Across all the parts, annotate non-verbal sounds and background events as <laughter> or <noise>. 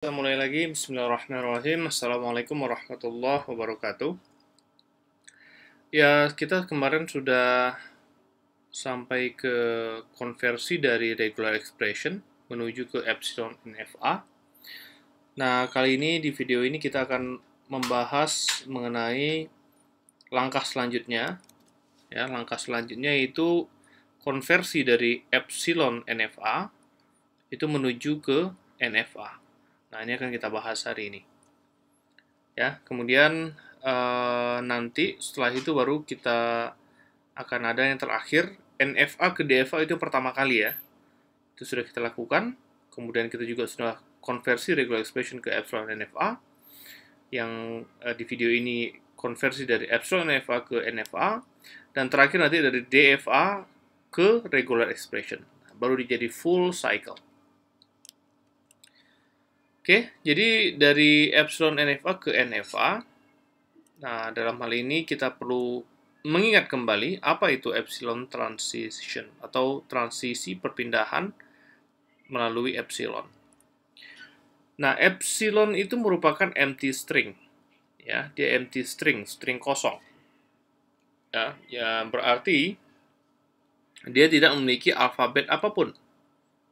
Kita mulai lagi. Bismillahirrahmanirrahim. Assalamualaikum warahmatullahi wabarakatuh. Ya, kita kemarin sudah sampai ke konversi dari regular expression menuju ke epsilon NFA. Nah, kali ini di video ini kita akan membahas mengenai langkah selanjutnya. Ya, langkah selanjutnya itu konversi dari epsilon NFA itu menuju ke NFA. Nah, ini akan kita bahas hari ini. Ya, kemudian e, nanti setelah itu baru kita akan ada yang terakhir NFA ke DFA itu pertama kali ya. Itu sudah kita lakukan. Kemudian kita juga sudah konversi regular expression ke epsilon NFA yang e, di video ini konversi dari epsilon NFA ke NFA dan terakhir nanti dari DFA ke regular expression. Baru jadi full cycle. Oke, jadi dari epsilon NFA ke NFA, nah dalam hal ini kita perlu mengingat kembali apa itu epsilon transition atau transisi perpindahan melalui epsilon. Nah, epsilon itu merupakan empty string. Ya, dia empty string, string kosong. Ya, ya berarti dia tidak memiliki alfabet apapun.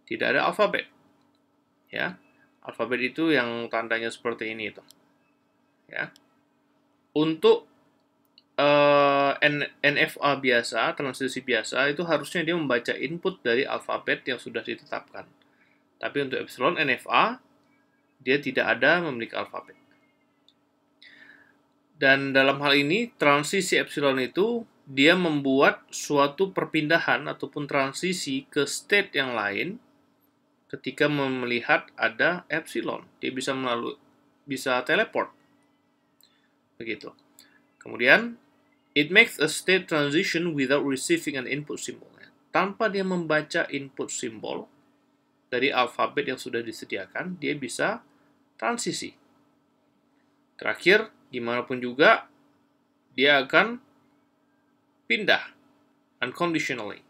Tidak ada alfabet. Ya, Alfabet itu yang tandanya seperti ini itu. Ya. Untuk uh, eh, NFA biasa, transisi biasa itu harusnya dia membaca input dari alfabet yang sudah ditetapkan. Tapi untuk epsilon NFA dia tidak ada memiliki alfabet. Dan dalam hal ini transisi epsilon itu dia membuat suatu perpindahan ataupun transisi ke state yang lain ketika melihat ada epsilon. Dia bisa melalui bisa teleport. Begitu. Kemudian it makes a state transition without receiving an input symbol. Tanpa dia membaca input symbol dari alfabet yang sudah disediakan, dia bisa transisi. Terakhir, dimanapun juga, dia akan pindah unconditionally.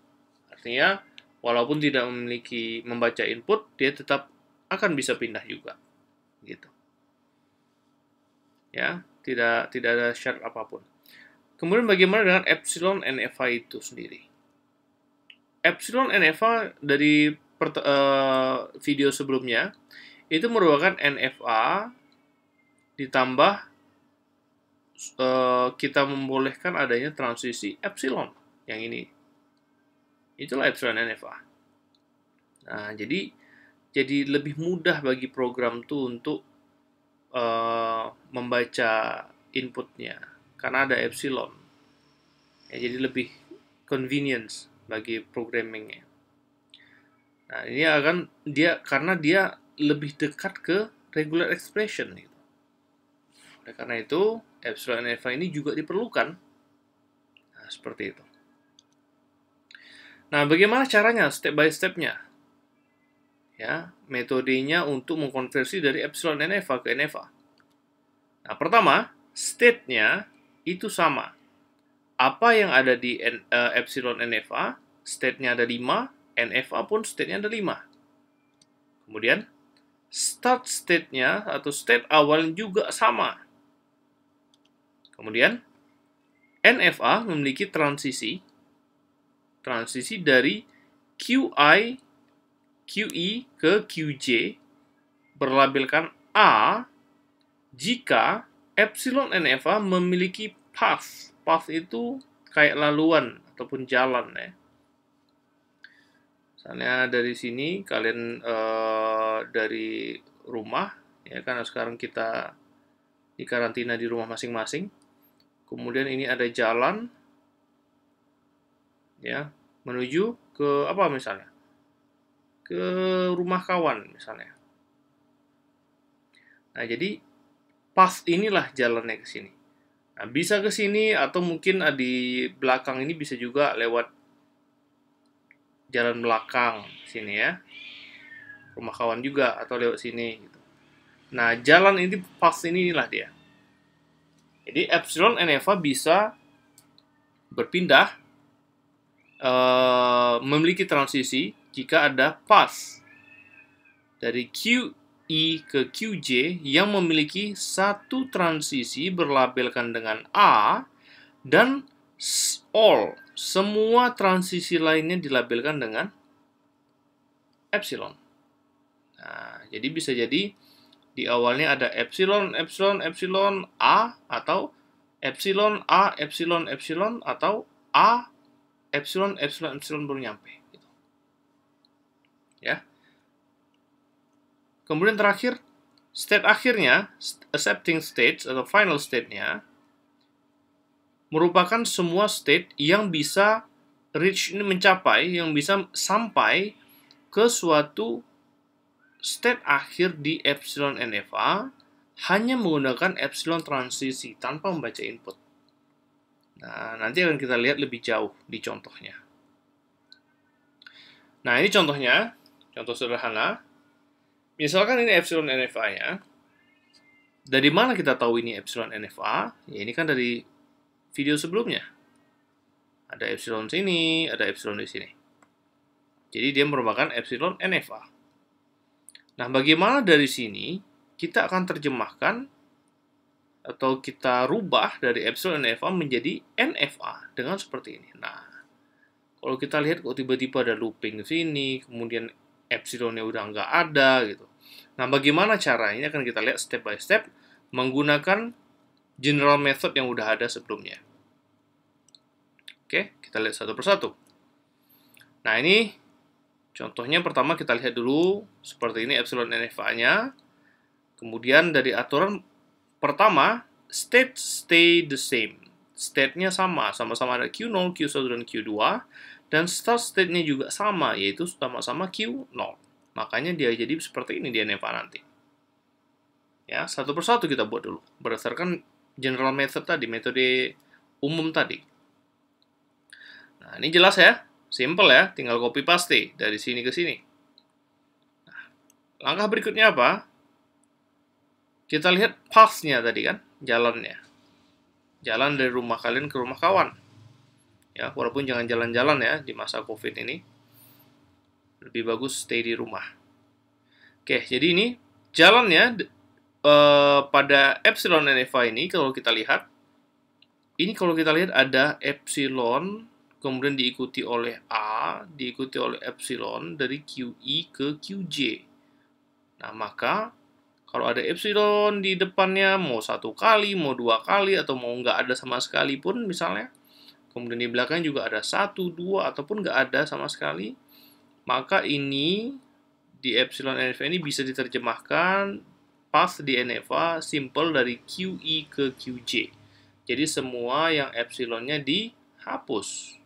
Artinya, walaupun tidak memiliki membaca input, dia tetap akan bisa pindah juga. Gitu. Ya, tidak tidak ada syarat apapun. Kemudian bagaimana dengan epsilon NFA itu sendiri? Epsilon NFA dari per, uh, eh, video sebelumnya itu merupakan NFA ditambah eh, kita membolehkan adanya transisi epsilon yang ini itulah epsilon NFA. Nah, jadi jadi lebih mudah bagi program tuh untuk uh, membaca inputnya karena ada epsilon. Ya, jadi lebih convenience bagi programmingnya. Nah, ini akan dia karena dia lebih dekat ke regular expression gitu. Oleh karena itu, epsilon NFA ini juga diperlukan. Nah, seperti itu. Nah, bagaimana caranya step by stepnya? Ya, metodenya untuk mengkonversi dari epsilon NFA ke NFA. Nah, pertama, state-nya itu sama. Apa yang ada di N, uh, epsilon NFA, state-nya ada 5, NFA pun state-nya ada 5. Kemudian, start state-nya atau state awal juga sama. Kemudian, NFA memiliki transisi transisi dari QI, QE ke QJ berlabelkan A jika epsilon NFA memiliki path. Path itu kayak laluan ataupun jalan ya. Misalnya dari sini kalian uh, dari rumah ya karena sekarang kita di karantina di rumah masing-masing. Kemudian ini ada jalan ya menuju ke apa misalnya ke rumah kawan misalnya nah jadi path inilah jalannya ke sini nah, bisa ke sini atau mungkin ah, di belakang ini bisa juga lewat jalan belakang sini ya rumah kawan juga atau lewat sini gitu. nah jalan ini path inilah dia jadi epsilon and bisa berpindah uh, memiliki transisi jika ada pas dari QI ke QJ yang memiliki satu transisi berlabelkan dengan A dan all semua transisi lainnya dilabelkan dengan epsilon. Nah, jadi bisa jadi di awalnya ada epsilon, epsilon, epsilon A atau epsilon A, epsilon, epsilon atau A epsilon, epsilon, epsilon baru nyampe. Gitu. Ya. Kemudian terakhir, state akhirnya, accepting state atau final state-nya, merupakan semua state yang bisa reach ini mencapai, yang bisa sampai ke suatu state akhir di epsilon NFA hanya menggunakan epsilon transisi tanpa membaca input. Nah, nanti akan kita lihat lebih jauh di contohnya. Nah, ini contohnya, contoh sederhana. Misalkan ini epsilon nfa ya. Dari mana kita tahu ini epsilon NFA? Ya, ini kan dari video sebelumnya. Ada epsilon sini, ada epsilon di sini. Jadi dia merupakan epsilon NFA. Nah, bagaimana dari sini kita akan terjemahkan atau kita rubah dari epsilon NFA menjadi NFA dengan seperti ini. Nah, kalau kita lihat kok tiba-tiba ada looping sini, kemudian epsilonnya udah nggak ada gitu. Nah, bagaimana caranya akan kita lihat step by step menggunakan general method yang udah ada sebelumnya. Oke, kita lihat satu persatu. Nah, ini contohnya pertama kita lihat dulu seperti ini epsilon NFA-nya. Kemudian dari aturan Pertama, state stay the same. State-nya sama, sama-sama ada Q0, Q1, dan Q2. Dan start state-nya juga sama, yaitu sama-sama Q0. Makanya dia jadi seperti ini dia neva nanti. Ya, satu persatu kita buat dulu. Berdasarkan general method tadi, metode umum tadi. Nah, ini jelas ya. Simple ya, tinggal copy paste dari sini ke sini. Nah, langkah berikutnya apa? Kita lihat pathnya tadi kan, jalannya. Jalan dari rumah kalian ke rumah kawan. Ya, walaupun jangan jalan-jalan ya di masa COVID ini. Lebih bagus stay di rumah. Oke, jadi ini jalannya eh, pada epsilon NFA ini kalau kita lihat ini kalau kita lihat ada epsilon kemudian diikuti oleh A, diikuti oleh epsilon dari qe ke QJ. Nah, maka kalau ada epsilon di depannya, mau satu kali, mau dua kali, atau mau nggak ada sama sekali pun misalnya, kemudian di belakang juga ada satu, dua, ataupun nggak ada sama sekali, maka ini di epsilon NFA ini bisa diterjemahkan path di NFA simple dari QI ke QJ. Jadi semua yang epsilonnya dihapus.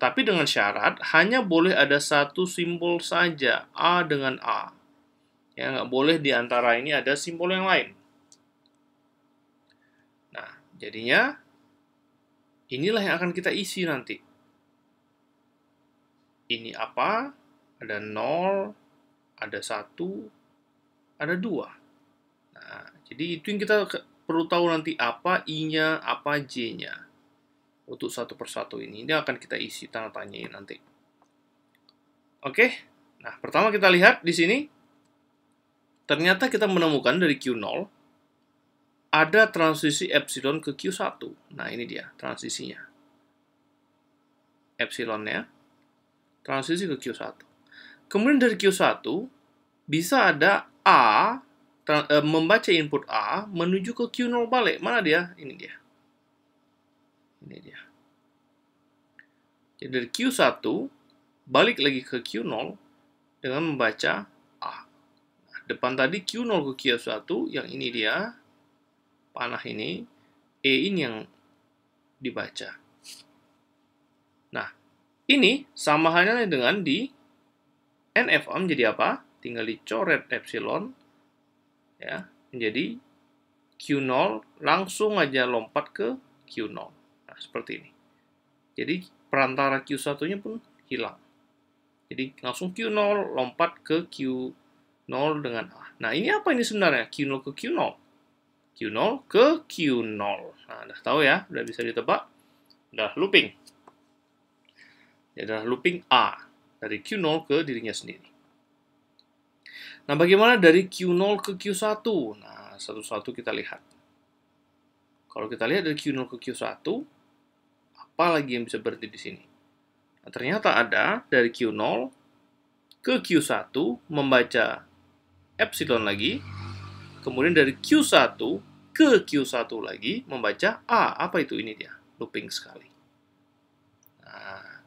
Tapi dengan syarat, hanya boleh ada satu simbol saja, A dengan A. Ya, nggak boleh di antara ini ada simbol yang lain. Nah, jadinya inilah yang akan kita isi nanti. Ini apa? Ada 0, ada 1, ada 2. Nah, jadi itu yang kita perlu tahu nanti apa I-nya, apa J-nya. Untuk satu persatu ini. Ini akan kita isi tanda tanya nanti. Oke, nah pertama kita lihat di sini Ternyata kita menemukan dari Q0 ada transisi epsilon ke Q1. Nah, ini dia transisinya. Epsilonnya transisi ke Q1. Kemudian dari Q1 bisa ada A eh, membaca input A menuju ke Q0 balik. Mana dia? Ini dia. Ini dia. Jadi dari Q1 balik lagi ke Q0 dengan membaca Depan tadi Q0 ke Q1, yang ini dia, panah ini, E ini yang dibaca. Nah, ini sama halnya dengan di nfm jadi apa? Tinggal dicoret epsilon, ya, menjadi Q0, langsung aja lompat ke Q0. Nah, seperti ini. Jadi, perantara Q1-nya pun hilang. Jadi, langsung Q0 lompat ke q 0 dengan A. Nah, ini apa ini sebenarnya? Q0 ke Q0. Q0 ke Q0. Nah, udah tahu ya, udah bisa ditebak. Udah looping. Ya, sudah looping A dari Q0 ke dirinya sendiri. Nah, bagaimana dari Q0 ke Q1? Nah, satu-satu kita lihat. Kalau kita lihat dari Q0 ke Q1, apa lagi yang bisa berhenti di sini? Nah, ternyata ada dari Q0 ke Q1 membaca epsilon lagi, kemudian dari Q1 ke Q1 lagi membaca A. Apa itu ini dia? Looping sekali. Nah,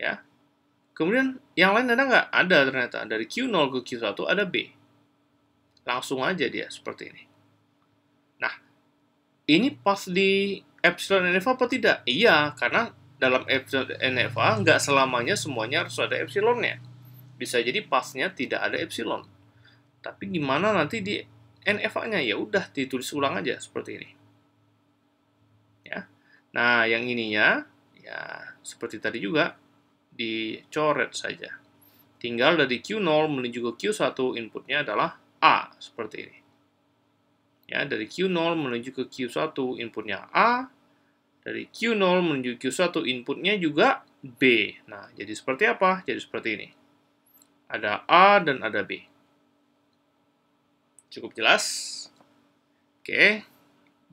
ya. Kemudian yang lain ada nggak? Ada ternyata. Dari Q0 ke Q1 ada B. Langsung aja dia seperti ini. Nah, ini pas di epsilon NFA apa tidak? Iya, karena dalam epsilon NFA nggak selamanya semuanya harus ada epsilonnya. Bisa jadi pasnya tidak ada epsilon tapi gimana nanti di NFA-nya? Ya udah ditulis ulang aja seperti ini. Ya. Nah, yang ininya ya seperti tadi juga dicoret saja. Tinggal dari Q0 menuju ke Q1 inputnya adalah A seperti ini. Ya, dari Q0 menuju ke Q1 inputnya A, dari Q0 menuju Q1 inputnya juga B. Nah, jadi seperti apa? Jadi seperti ini. Ada A dan ada B. Cukup jelas? Oke.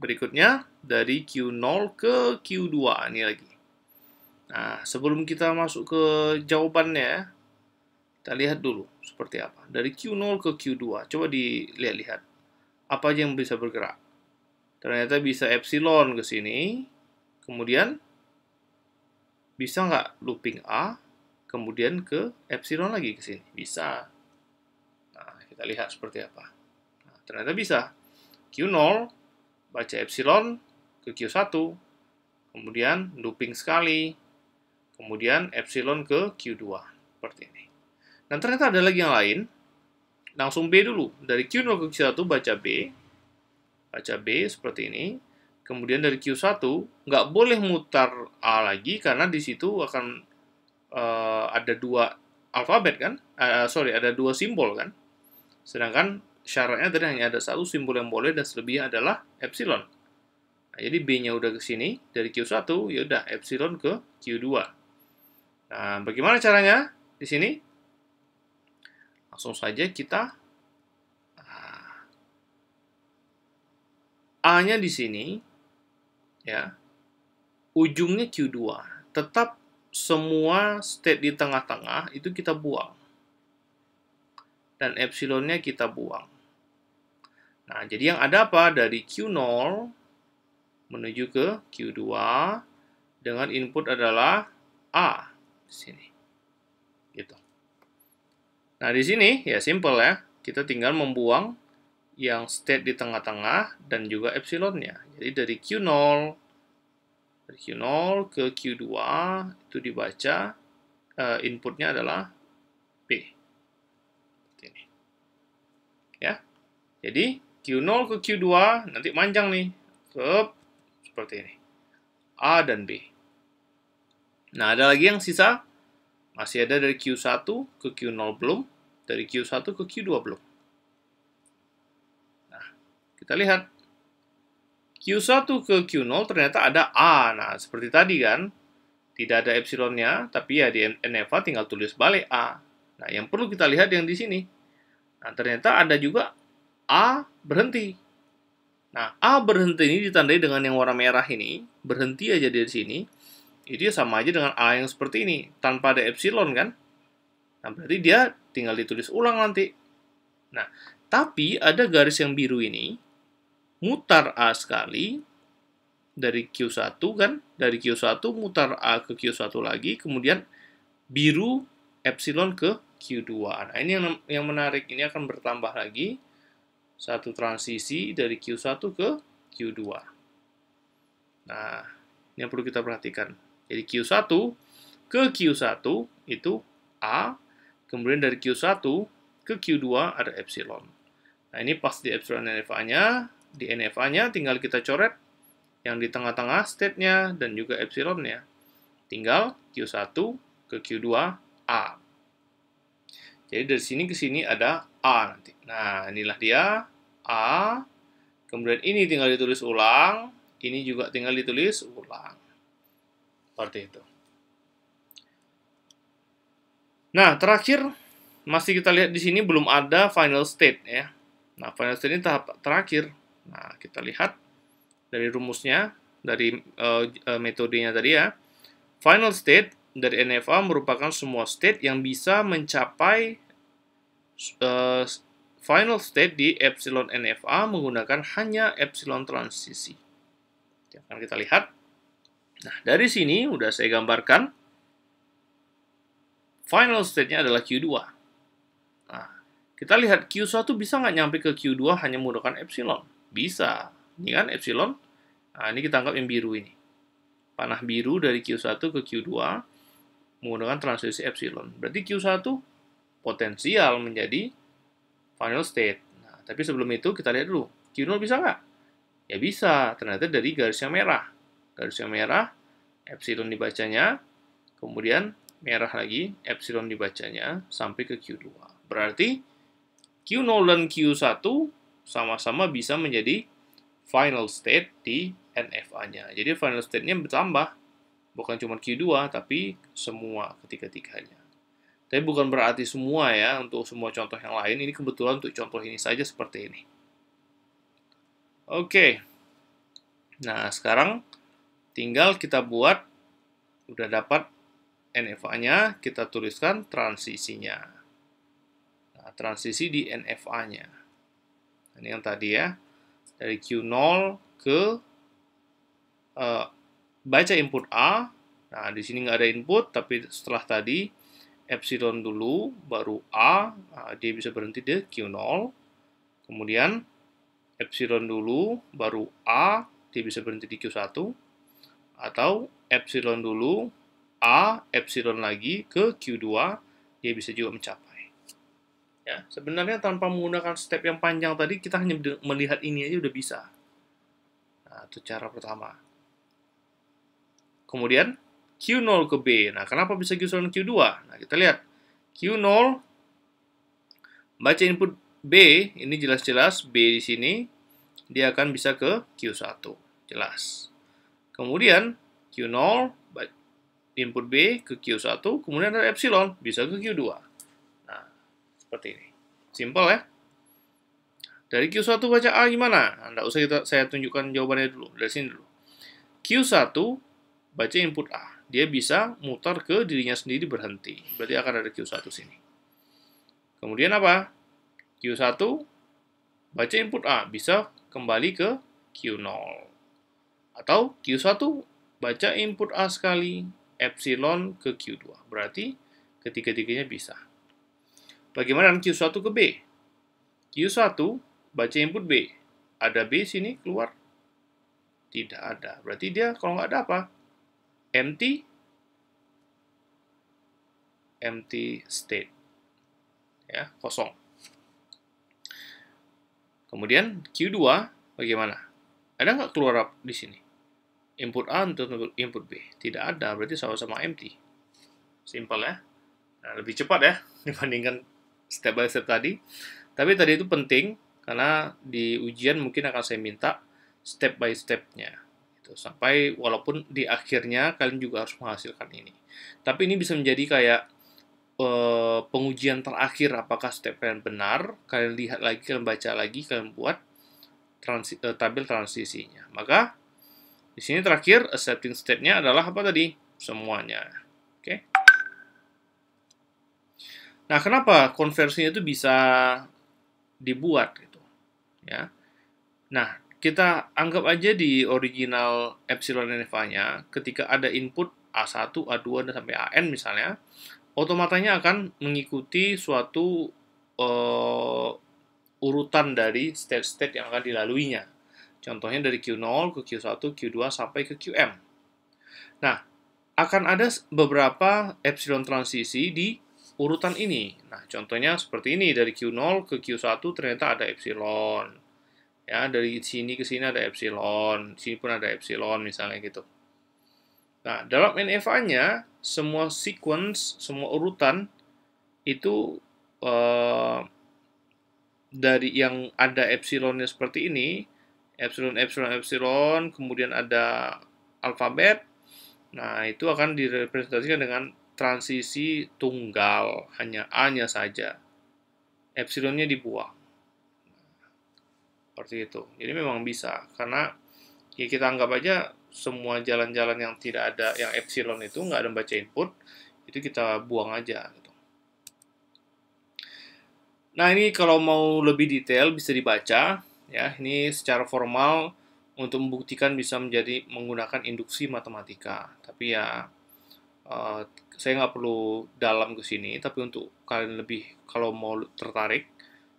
Berikutnya dari Q0 ke Q2 ini lagi. Nah, sebelum kita masuk ke jawabannya, kita lihat dulu seperti apa. Dari Q0 ke Q2, coba dilihat-lihat. Apa aja yang bisa bergerak? Ternyata bisa epsilon ke sini, kemudian bisa nggak looping A, kemudian ke epsilon lagi ke sini? Bisa. Nah, kita lihat seperti apa. Ternyata bisa. Q0 baca epsilon ke Q1, kemudian looping sekali, kemudian epsilon ke Q2, seperti ini. Dan ternyata ada lagi yang lain, langsung B dulu. Dari Q0 ke Q1 baca B, baca B seperti ini, kemudian dari Q1 nggak boleh mutar A lagi karena di situ akan uh, ada dua alfabet kan, uh, sorry ada dua simbol kan, sedangkan syaratnya tadi hanya ada satu simbol yang boleh dan selebihnya adalah epsilon. Nah, jadi B-nya udah ke sini, dari Q1, ya udah epsilon ke Q2. Nah, bagaimana caranya di sini? Langsung saja kita ah, A-nya di sini, ya, ujungnya Q2. Tetap semua state di tengah-tengah itu kita buang. Dan epsilonnya kita buang. Nah, jadi yang ada apa? Dari Q0 menuju ke Q2 dengan input adalah A di sini. Gitu. Nah, di sini ya simple ya. Kita tinggal membuang yang state di tengah-tengah dan juga epsilonnya. Jadi dari Q0 dari Q0 ke Q2 itu dibaca eh, inputnya adalah P. ini. Ya. Jadi Q0 ke Q2 nanti manjang nih ke seperti ini. A dan B. Nah, ada lagi yang sisa? Masih ada dari Q1 ke Q0 belum, dari Q1 ke Q2 belum. Nah, kita lihat. Q1 ke Q0 ternyata ada A. Nah, seperti tadi kan, tidak ada epsilonnya, tapi ya di NFA tinggal tulis balik A. Nah, yang perlu kita lihat yang di sini. Nah, ternyata ada juga A berhenti. Nah, A berhenti ini ditandai dengan yang warna merah ini, berhenti aja di sini, itu ya sama aja dengan A yang seperti ini, tanpa ada epsilon kan? Nah, berarti dia tinggal ditulis ulang nanti. Nah, tapi ada garis yang biru ini, mutar A sekali, dari Q1 kan, dari Q1 mutar A ke Q1 lagi, kemudian biru epsilon ke Q2. Nah, ini yang, yang menarik, ini akan bertambah lagi, satu transisi dari Q1 ke Q2. Nah, ini yang perlu kita perhatikan. Jadi Q1 ke Q1 itu A, kemudian dari Q1 ke Q2 ada epsilon. Nah, ini pas di epsilon NFA-nya, di NFA-nya tinggal kita coret yang di tengah-tengah state-nya dan juga epsilon-nya. Tinggal Q1 ke Q2 A. Jadi dari sini ke sini ada A nanti. Nah, inilah dia A. Kemudian ini tinggal ditulis ulang, ini juga tinggal ditulis ulang. Seperti itu. Nah, terakhir masih kita lihat di sini belum ada final state ya. Nah, final state ini tahap terakhir. Nah, kita lihat dari rumusnya, dari uh, metodenya tadi ya. Final state dari NFA merupakan semua state yang bisa mencapai uh, final state di epsilon NFA menggunakan hanya epsilon transisi. Akan ya, kita lihat. Nah, dari sini udah saya gambarkan final state-nya adalah Q2. Nah, kita lihat Q1 bisa nggak nyampe ke Q2 hanya menggunakan epsilon? Bisa. Ini kan epsilon. Nah, ini kita anggap yang biru ini. Panah biru dari Q1 ke Q2 menggunakan transisi epsilon. Berarti Q1 potensial menjadi final state. Nah, tapi sebelum itu kita lihat dulu, Q0 bisa nggak? Ya bisa, ternyata dari garis yang merah. garis yang merah, epsilon dibacanya, kemudian merah lagi, epsilon dibacanya, sampai ke Q2. Berarti Q0 dan Q1 sama-sama bisa menjadi final state di NFA-nya. Jadi final state-nya bertambah Bukan cuma Q2, tapi semua ketiga-tiganya. Tapi bukan berarti semua ya, untuk semua contoh yang lain, ini kebetulan untuk contoh ini saja seperti ini. Oke. Nah, sekarang tinggal kita buat, udah dapat NFA-nya, kita tuliskan transisinya. Nah, transisi di NFA-nya. Ini yang tadi ya, dari Q0 ke eh, baca input A. Nah, di sini nggak ada input, tapi setelah tadi epsilon dulu, baru A, nah, dia bisa berhenti di Q0. Kemudian epsilon dulu, baru A, dia bisa berhenti di Q1. Atau epsilon dulu, A, epsilon lagi ke Q2, dia bisa juga mencapai. Ya, sebenarnya tanpa menggunakan step yang panjang tadi, kita hanya melihat ini aja udah bisa. Nah, itu cara pertama. Kemudian Q0 ke B. Nah, kenapa bisa Q0 dan Q2? Nah, kita lihat. Q0 baca input B, ini jelas-jelas B di sini, dia akan bisa ke Q1. Jelas. Kemudian Q0 input B ke Q1, kemudian ada epsilon, bisa ke Q2. Nah, seperti ini. Simple ya. Dari Q1 baca A gimana? Anda nah, usah kita, saya tunjukkan jawabannya dulu, dari sini dulu. Q1 baca input A. Dia bisa mutar ke dirinya sendiri berhenti. Berarti akan ada Q1 sini. Kemudian apa? Q1 baca input A bisa kembali ke Q0. Atau Q1 baca input A sekali epsilon ke Q2. Berarti ketiga-tiganya bisa. Bagaimana Q1 ke B? Q1 baca input B. Ada B sini keluar? Tidak ada. Berarti dia kalau nggak ada apa? empty empty state ya kosong kemudian Q2 bagaimana ada nggak keluar di sini input A untuk input B tidak ada berarti sama-sama empty simple ya nah, lebih cepat ya <laughs> dibandingkan step by step tadi tapi tadi itu penting karena di ujian mungkin akan saya minta step by stepnya gitu sampai walaupun di akhirnya kalian juga harus menghasilkan ini tapi ini bisa menjadi kayak uh, pengujian terakhir apakah step kalian benar kalian lihat lagi kalian baca lagi kalian buat transi uh, tabel transisinya maka di sini terakhir accepting stepnya adalah apa tadi semuanya oke okay? nah kenapa konversinya itu bisa dibuat gitu ya nah kita anggap aja di original epsilon NFA-nya, ketika ada input A1, A2, dan sampai AN misalnya, otomatanya akan mengikuti suatu uh, urutan dari state-state yang akan dilaluinya. Contohnya dari Q0 ke Q1, Q2, sampai ke QM. Nah, akan ada beberapa epsilon transisi di urutan ini. Nah, contohnya seperti ini, dari Q0 ke Q1 ternyata ada epsilon ya dari sini ke sini ada epsilon sini pun ada epsilon misalnya gitu nah dalam NFA e nya semua sequence semua urutan itu eh, dari yang ada epsilonnya seperti ini epsilon epsilon epsilon kemudian ada alfabet nah itu akan direpresentasikan dengan transisi tunggal hanya a nya saja epsilonnya dibuang seperti itu. Jadi memang bisa karena ya kita anggap aja semua jalan-jalan yang tidak ada yang epsilon itu nggak ada baca input itu kita buang aja gitu. Nah ini kalau mau lebih detail bisa dibaca ya ini secara formal untuk membuktikan bisa menjadi menggunakan induksi matematika tapi ya uh, saya nggak perlu dalam ke sini tapi untuk kalian lebih kalau mau tertarik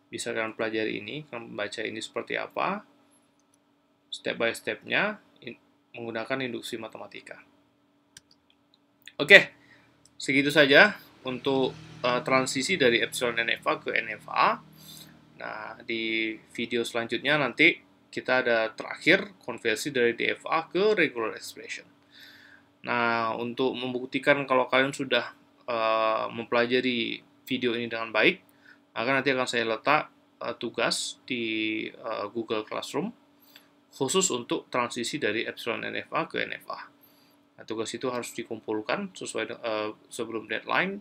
bisa kalian pelajari ini, kalian membaca ini seperti apa, step by stepnya in, menggunakan induksi matematika. Oke, segitu saja untuk uh, transisi dari epsilon NFA ke NFA. Nah, di video selanjutnya nanti kita ada terakhir konversi dari DFA ke regular expression. Nah, untuk membuktikan kalau kalian sudah uh, mempelajari video ini dengan baik, akan nanti akan saya letak uh, tugas di uh, Google Classroom khusus untuk transisi dari Epsilon NFA ke NFA. Nah, tugas itu harus dikumpulkan sesuai uh, sebelum deadline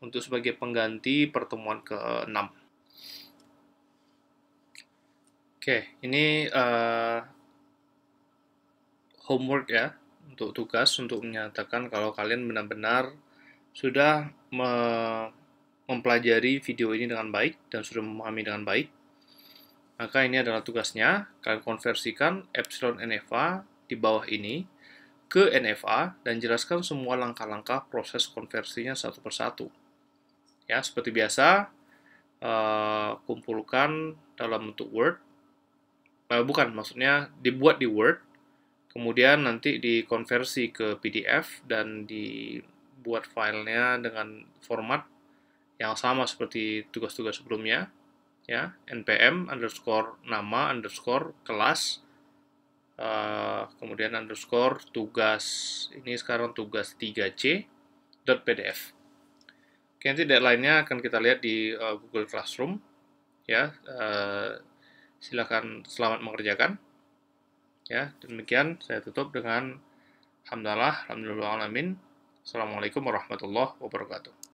untuk sebagai pengganti pertemuan ke-6. Oke, ini uh, homework ya untuk tugas untuk menyatakan kalau kalian benar-benar sudah mempelajari video ini dengan baik dan sudah memahami dengan baik, maka ini adalah tugasnya. Kalian konversikan epsilon NFA di bawah ini ke NFA dan jelaskan semua langkah-langkah proses konversinya satu persatu. Ya, seperti biasa, eh, kumpulkan dalam bentuk Word. Uh, bukan, maksudnya dibuat di Word, kemudian nanti dikonversi ke PDF dan dibuat filenya dengan format yang sama seperti tugas-tugas sebelumnya ya npm underscore nama underscore kelas uh, kemudian underscore tugas ini sekarang tugas 3c dot pdf oke nanti deadline-nya akan kita lihat di uh, Google Classroom ya uh, silakan selamat mengerjakan ya demikian saya tutup dengan Alhamdulillah, alhamdulillah alamin assalamualaikum warahmatullahi wabarakatuh